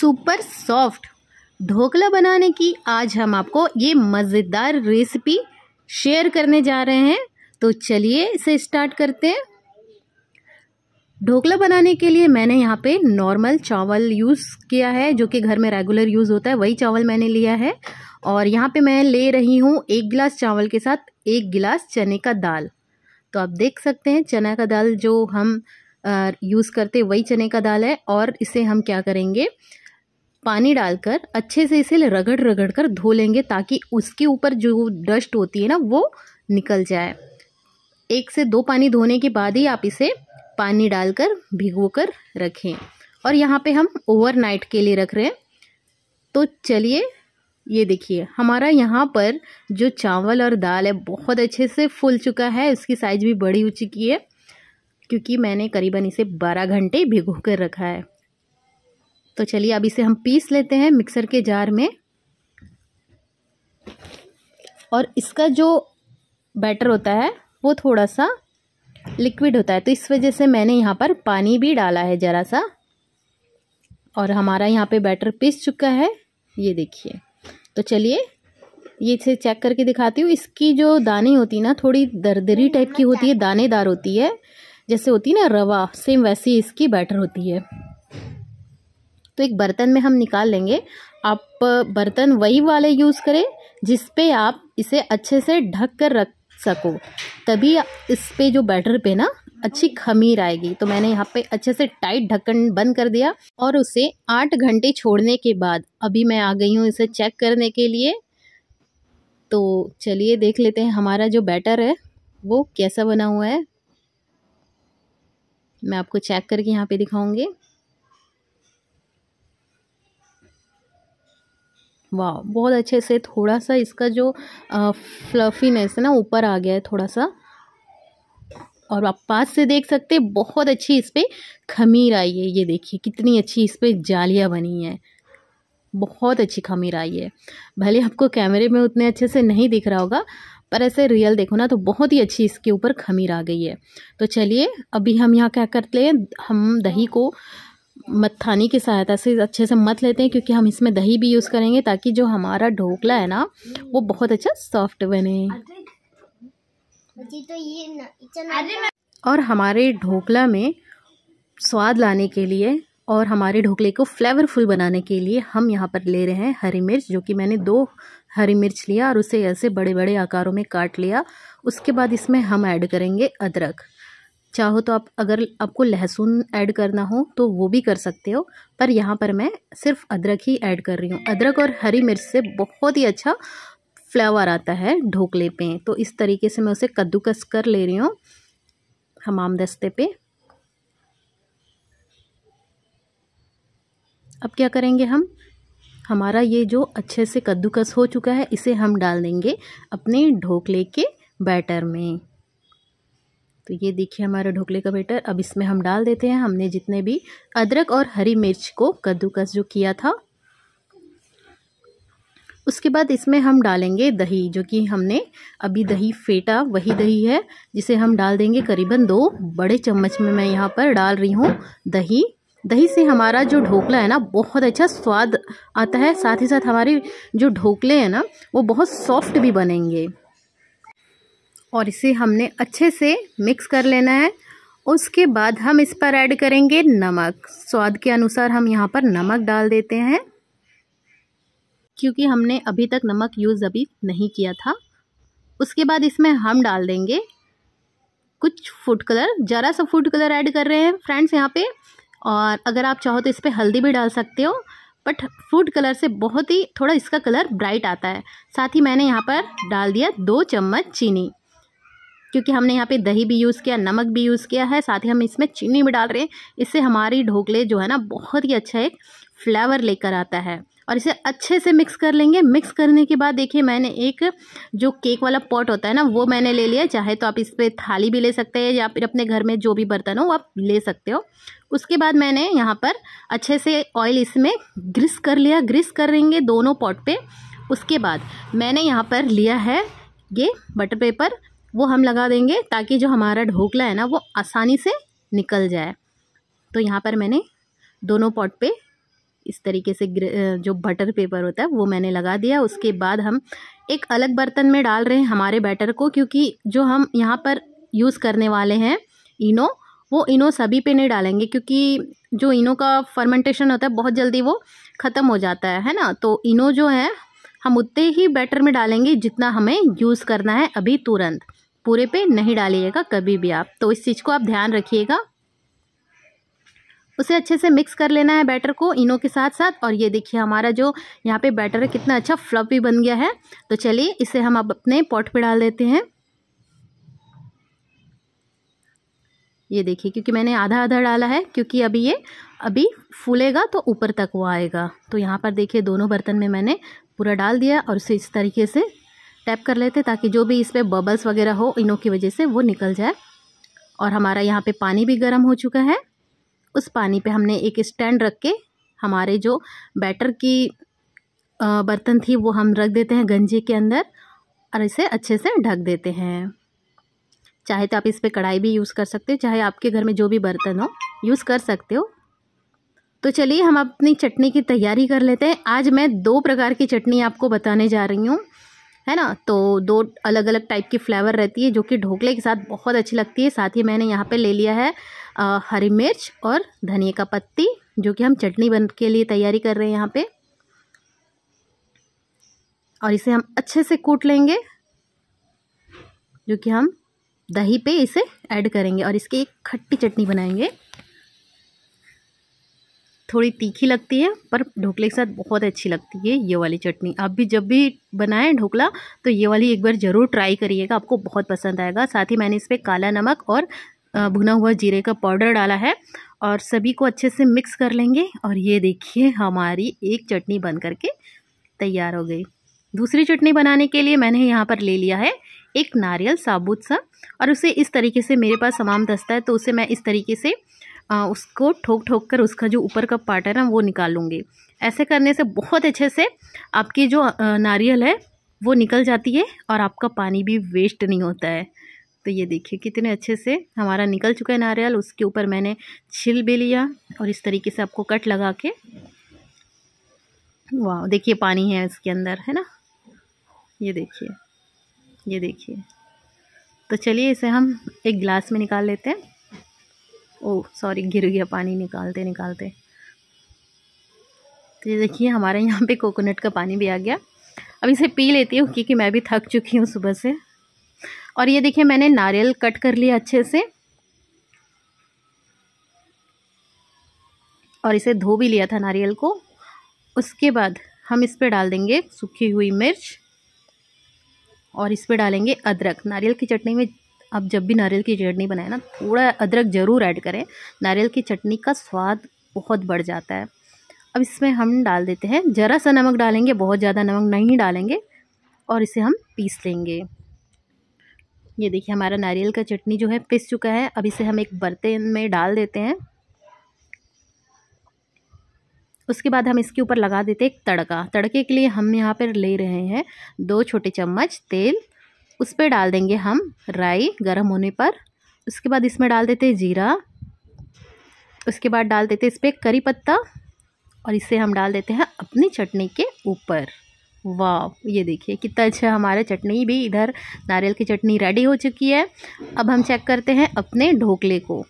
super soft dhokla बनाने की आज हम आपको ये मज़ेदार रेसिपी शेयर करने जा रहे हैं तो चलिए इसे स्टार्ट करते हैं ढोकला बनाने के लिए मैंने यहाँ पे नॉर्मल चावल यूज़ किया है जो कि घर में रेगुलर यूज़ होता है वही चावल मैंने लिया है और यहाँ पे मैं ले रही हूँ एक गिलास चावल के साथ एक गिलास चने का दाल तो आप देख सकते हैं चने का दाल जो हम यूज़ करते वही चने का दाल है और इसे हम क्या करेंगे पानी डालकर अच्छे से इसे रगड़ रगड़ कर धो लेंगे ताकि उसके ऊपर जो डस्ट होती है ना वो निकल जाए एक से दो पानी धोने के बाद ही आप इसे पानी डालकर भिगो कर रखें और यहाँ पे हम ओवरनाइट के लिए रख रहे हैं तो चलिए ये देखिए हमारा यहाँ पर जो चावल और दाल है बहुत अच्छे से फूल चुका है उसकी साइज़ भी बड़ी हो चुकी है क्योंकि मैंने करीबन इसे 12 घंटे भिगो कर रखा है तो चलिए अब इसे हम पीस लेते हैं मिक्सर के जार में और इसका जो बैटर होता है वो थोड़ा सा लिक्विड होता है तो इस वजह से मैंने यहाँ पर पानी भी डाला है ज़रा सा और हमारा यहाँ पे बैटर पीस चुका है ये देखिए तो चलिए ये इसे चेक करके दिखाती हूँ इसकी जो दाने होती ना थोड़ी दरदरी टाइप की होती है दानेदार होती है जैसे होती है ना रवा सेम वैसी इसकी बैटर होती है तो एक बर्तन में हम निकाल लेंगे आप बर्तन वही वाले यूज़ करें जिस पे आप इसे अच्छे से ढक कर रख सको तभी इस पे जो बैटर पे ना अच्छी खमीर आएगी तो मैंने यहाँ पे अच्छे से टाइट ढक्कन बंद कर दिया और उसे आठ घंटे छोड़ने के बाद अभी मैं आ गई हूँ इसे चेक करने के लिए तो चलिए देख लेते हैं हमारा जो बैटर है वो कैसा बना हुआ है मैं आपको चेक करके यहाँ पे दिखाऊंगी वाह बहुत अच्छे से थोड़ा सा इसका जो फ्लफीनेस है ना ऊपर आ गया है थोड़ा सा और आप पास से देख सकते हैं बहुत अच्छी इस पर खमीर आई है ये देखिए कितनी अच्छी इस पर जालियाँ बनी है बहुत अच्छी खमीर आई है भले आपको कैमरे में उतने अच्छे से नहीं दिख रहा होगा पर ऐसे रियल देखो ना तो बहुत ही अच्छी इसके ऊपर खमीर आ गई है तो चलिए अभी हम यहाँ क्या करते हैं हम दही को मत्थानी की सहायता से अच्छे से मत लेते हैं क्योंकि हम इसमें दही भी यूज़ करेंगे ताकि जो हमारा ढोकला है ना वो बहुत अच्छा सॉफ्ट बने और हमारे ढोकला में स्वाद लाने के लिए और हमारे ढोकले को फ्लेवरफुल बनाने के लिए हम यहाँ पर ले रहे हैं हरी मिर्च जो कि मैंने दो हरी मिर्च लिया और उसे ऐसे बड़े बड़े आकारों में काट लिया उसके बाद इसमें हम ऐड करेंगे अदरक चाहो तो आप अगर आपको लहसुन ऐड करना हो तो वो भी कर सकते हो पर यहाँ पर मैं सिर्फ अदरक ही ऐड कर रही हूँ अदरक और हरी मिर्च से बहुत ही अच्छा फ्लेवर आता है ढोकले पे तो इस तरीके से मैं उसे कद्दूकस कर ले रही हूँ हमाम दस्ते पे अब क्या करेंगे हम हमारा ये जो अच्छे से कद्दूकस हो चुका है इसे हम डाल देंगे अपने ढोकले के बैटर में तो ये देखिए हमारा ढोकले का बेटर अब इसमें हम डाल देते हैं हमने जितने भी अदरक और हरी मिर्च को कद्दूकस जो किया था उसके बाद इसमें हम डालेंगे दही जो कि हमने अभी दही फेटा वही दही है जिसे हम डाल देंगे करीबन दो बड़े चम्मच में मैं यहाँ पर डाल रही हूँ दही दही से हमारा जो ढोकला है ना बहुत अच्छा स्वाद आता है साथ ही साथ हमारे जो ढोकले हैं ना वो बहुत सॉफ्ट भी बनेंगे और इसे हमने अच्छे से मिक्स कर लेना है उसके बाद हम इस पर ऐड करेंगे नमक स्वाद के अनुसार हम यहाँ पर नमक डाल देते हैं क्योंकि हमने अभी तक नमक यूज़ अभी नहीं किया था उसके बाद इसमें हम डाल देंगे कुछ फूड कलर ज़रा सा फूड कलर ऐड कर रहे हैं फ्रेंड्स यहाँ पे और अगर आप चाहो तो इस पर हल्दी भी डाल सकते हो बट फूड कलर से बहुत ही थोड़ा इसका कलर ब्राइट आता है साथ ही मैंने यहाँ पर डाल दिया दो चम्मच चीनी क्योंकि हमने यहाँ पे दही भी यूज़ किया नमक भी यूज़ किया है साथ ही हम इसमें चीनी भी डाल रहे हैं इससे हमारी ढोकले जो है ना बहुत ही अच्छा एक फ्लेवर लेकर आता है और इसे अच्छे से मिक्स कर लेंगे मिक्स करने के बाद देखिए मैंने एक जो केक वाला पॉट होता है ना वो मैंने ले लिया चाहे तो आप इस पर थाली भी ले सकते हैं या फिर अपने घर में जो भी बर्तन हो वो आप ले सकते हो उसके बाद मैंने यहाँ पर अच्छे से ऑयल इसमें ग्रिस कर लिया ग्रिस करेंगे दोनों पॉट पे उसके बाद मैंने यहाँ पर लिया है ये बटर पेपर वो हम लगा देंगे ताकि जो हमारा ढोकला है ना वो आसानी से निकल जाए तो यहाँ पर मैंने दोनों पॉट पे इस तरीके से जो बटर पेपर होता है वो मैंने लगा दिया उसके बाद हम एक अलग बर्तन में डाल रहे हैं हमारे बैटर को क्योंकि जो हम यहाँ पर यूज़ करने वाले हैं इनो वो इनो सभी पे नहीं डालेंगे क्योंकि जो इनो का फर्मेंटेशन होता है बहुत जल्दी वो ख़त्म हो जाता है है ना तो इनो जो है हम उतने ही बैटर में डालेंगे जितना हमें यूज़ करना है अभी तुरंत पूरे पे नहीं डालिएगा कभी भी आप तो इस चीज़ को आप ध्यान रखिएगा उसे अच्छे से मिक्स कर लेना है बैटर को इनो के साथ साथ और ये देखिए हमारा जो यहाँ पे बैटर है कितना अच्छा फ्लफी बन गया है तो चलिए इसे हम अब अपने पॉट पे डाल देते हैं ये देखिए क्योंकि मैंने आधा आधा डाला है क्योंकि अभी ये अभी फूलेगा तो ऊपर तक वो आएगा तो यहाँ पर देखिए दोनों बर्तन में मैंने पूरा डाल दिया और उसे इस तरीके से टैप कर लेते ताकि जो भी इस पर बबल्स वगैरह हो इनों की वजह से वो निकल जाए और हमारा यहाँ पे पानी भी गर्म हो चुका है उस पानी पे हमने एक स्टैंड रख के हमारे जो बैटर की बर्तन थी वो हम रख देते हैं गंजे के अंदर और इसे अच्छे से ढक देते हैं चाहे तो आप इस पर कढ़ाई भी यूज़ कर सकते हो चाहे आपके घर में जो भी बर्तन हो यूज़ कर सकते हो तो चलिए हम अपनी चटनी की तैयारी कर लेते हैं आज मैं दो प्रकार की चटनी आपको बताने जा रही हूँ है ना तो दो अलग अलग टाइप की फ्लेवर रहती है जो कि ढोकले के साथ बहुत अच्छी लगती है साथ ही मैंने यहाँ पे ले लिया है आ, हरी मिर्च और धनिया का पत्ती जो कि हम चटनी बन के लिए तैयारी कर रहे हैं यहाँ पे और इसे हम अच्छे से कूट लेंगे जो कि हम दही पे इसे ऐड करेंगे और इसकी एक खट्टी चटनी बनाएंगे थोड़ी तीखी लगती है पर ढोकले के साथ बहुत अच्छी लगती है ये वाली चटनी आप भी जब भी बनाएं ढोकला तो ये वाली एक बार ज़रूर ट्राई करिएगा आपको बहुत पसंद आएगा साथ ही मैंने इस पर काला नमक और भुना हुआ जीरे का पाउडर डाला है और सभी को अच्छे से मिक्स कर लेंगे और ये देखिए हमारी एक चटनी बन करके तैयार हो गई दूसरी चटनी बनाने के लिए मैंने यहाँ पर ले लिया है एक नारियल साबुत सा और उसे इस तरीके से मेरे पास तमाम दस्ता है तो उसे मैं इस तरीके से आ, उसको ठोक ठोक कर उसका जो ऊपर का पार्ट है ना वो निकाल लूँगी ऐसे करने से बहुत अच्छे से आपकी जो नारियल है वो निकल जाती है और आपका पानी भी वेस्ट नहीं होता है तो ये देखिए कितने अच्छे से हमारा निकल चुका है नारियल उसके ऊपर मैंने छिल भी लिया और इस तरीके से आपको कट लगा के वाह देखिए पानी है इसके अंदर है ना ये देखिए ये देखिए तो चलिए इसे हम एक गिलास में निकाल लेते हैं ओ सॉरी गिर गया पानी निकालते निकालते तो ये देखिए हमारे यहाँ पे कोकोनट का पानी भी आ गया अब इसे पी लेती हूँ क्योंकि मैं भी थक चुकी हूँ सुबह से और ये देखिए मैंने नारियल कट कर लिया अच्छे से और इसे धो भी लिया था नारियल को उसके बाद हम इस पर डाल देंगे सूखी हुई मिर्च और इस पर डालेंगे अदरक नारियल की चटनी में आप जब भी नारियल की चटनी बनाए ना थोड़ा अदरक ज़रूर ऐड करें नारियल की चटनी का स्वाद बहुत बढ़ जाता है अब इसमें हम डाल देते हैं ज़रा सा नमक डालेंगे बहुत ज़्यादा नमक नहीं डालेंगे और इसे हम पीस लेंगे ये देखिए हमारा नारियल का चटनी जो है पिस चुका है अब इसे हम एक बर्तन में डाल देते हैं उसके बाद हम इसके ऊपर लगा देते हैं एक तड़का तड़के के लिए हम यहाँ पर ले रहे हैं दो छोटे चम्मच तेल उस पर डाल देंगे हम राई गर्म होने पर उसके बाद इसमें डाल देते हैं जीरा उसके बाद डाल देते हैं इस पर करी पत्ता और इसे हम डाल देते हैं अपनी चटनी के ऊपर वाह ये देखिए कितना अच्छा हमारा चटनी भी इधर नारियल की चटनी रेडी हो चुकी है अब हम चेक करते हैं अपने ढोकले को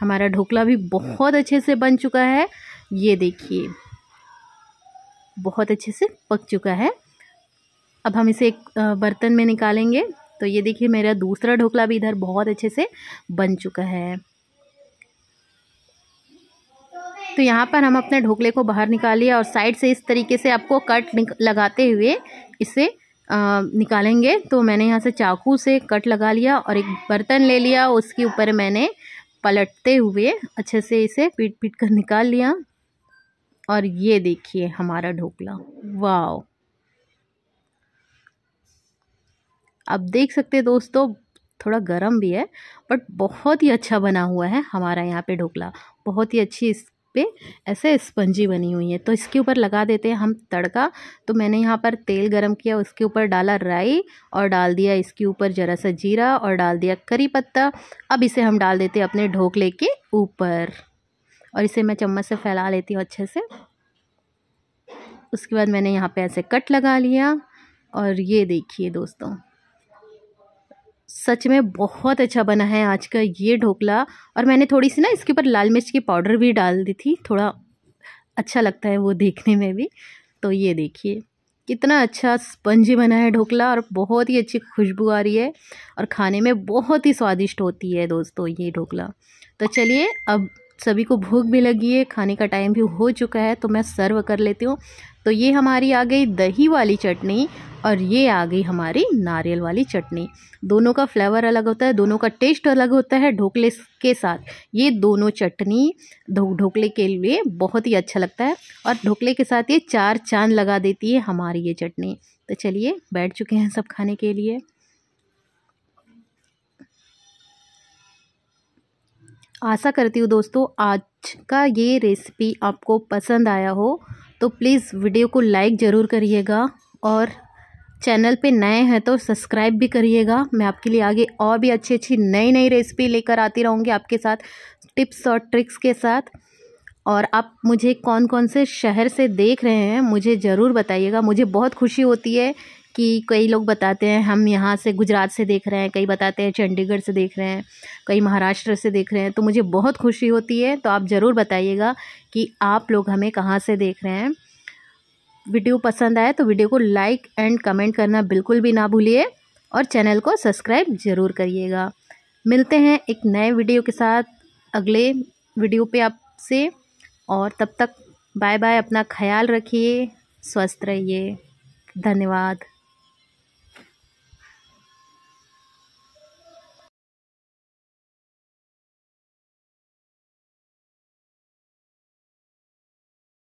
हमारा ढोकला भी बहुत अच्छे से बन चुका है ये देखिए बहुत अच्छे से पक चुका है अब हम इसे एक बर्तन में निकालेंगे तो ये देखिए मेरा दूसरा ढोकला भी इधर बहुत अच्छे से बन चुका है तो यहाँ पर हम अपने ढोकले को बाहर निकालिए और साइड से इस तरीके से आपको कट लगाते हुए इसे आ, निकालेंगे तो मैंने यहाँ से चाकू से कट लगा लिया और एक बर्तन ले लिया उसके ऊपर मैंने पलटते हुए अच्छे से इसे पीट पीट कर निकाल लिया और ये देखिए हमारा ढोकला वाओ आप देख सकते हैं दोस्तों थोड़ा गर्म भी है बट बहुत ही अच्छा बना हुआ है हमारा यहाँ पे ढोकला बहुत ही अच्छी इस पर ऐसे स्पंजी बनी हुई है तो इसके ऊपर लगा देते हैं हम तड़का तो मैंने यहाँ पर तेल गरम किया उसके ऊपर डाला राई और डाल दिया इसके ऊपर ज़रा सा जीरा और डाल दिया करी पत्ता अब इसे हम डाल देते हैं अपने ढोकले के ऊपर और इसे मैं चम्मच से फैला लेती हूँ अच्छे से उसके बाद मैंने यहाँ पर ऐसे कट लगा लिया और ये देखिए दोस्तों सच में बहुत अच्छा बना है आज का ये ढोकला और मैंने थोड़ी सी ना इसके ऊपर लाल मिर्च की पाउडर भी डाल दी थी थोड़ा अच्छा लगता है वो देखने में भी तो ये देखिए कितना अच्छा स्पंजी बना है ढोकला और बहुत ही अच्छी खुशबू आ रही है और खाने में बहुत ही स्वादिष्ट होती है दोस्तों ये ढोकला तो चलिए अब सभी को भूख भी लगी है खाने का टाइम भी हो चुका है तो मैं सर्व कर लेती हूँ तो ये हमारी आ गई दही वाली चटनी और ये आ गई हमारी नारियल वाली चटनी दोनों का फ्लेवर अलग होता है दोनों का टेस्ट अलग होता है ढोकले के साथ ये दोनों चटनी ढोकले के लिए बहुत ही अच्छा लगता है और ढोकले के साथ ये चार चांद लगा देती है हमारी ये चटनी तो चलिए बैठ चुके हैं सब खाने के लिए आशा करती हूँ दोस्तों आज का ये रेसिपी आपको पसंद आया हो तो प्लीज़ वीडियो को लाइक ज़रूर करिएगा और चैनल पे नए हैं तो सब्सक्राइब भी करिएगा मैं आपके लिए आगे और भी अच्छी अच्छी नई नई रेसिपी लेकर आती रहूँगी आपके साथ टिप्स और ट्रिक्स के साथ और आप मुझे कौन कौन से शहर से देख रहे हैं मुझे ज़रूर बताइएगा मुझे बहुत खुशी होती है कि कई लोग बताते हैं हम यहाँ से गुजरात से देख रहे हैं कई बताते हैं चंडीगढ़ से देख रहे हैं कई महाराष्ट्र से देख रहे हैं तो मुझे बहुत खुशी होती है तो आप ज़रूर बताइएगा कि आप लोग हमें कहाँ से देख रहे हैं वीडियो पसंद आए तो वीडियो को लाइक एंड कमेंट करना बिल्कुल भी ना भूलिए और चैनल को सब्सक्राइब ज़रूर करिएगा मिलते हैं एक नए वीडियो के साथ अगले वीडियो पे आपसे और तब तक बाय बाय अपना ख्याल रखिए स्वस्थ रहिए धन्यवाद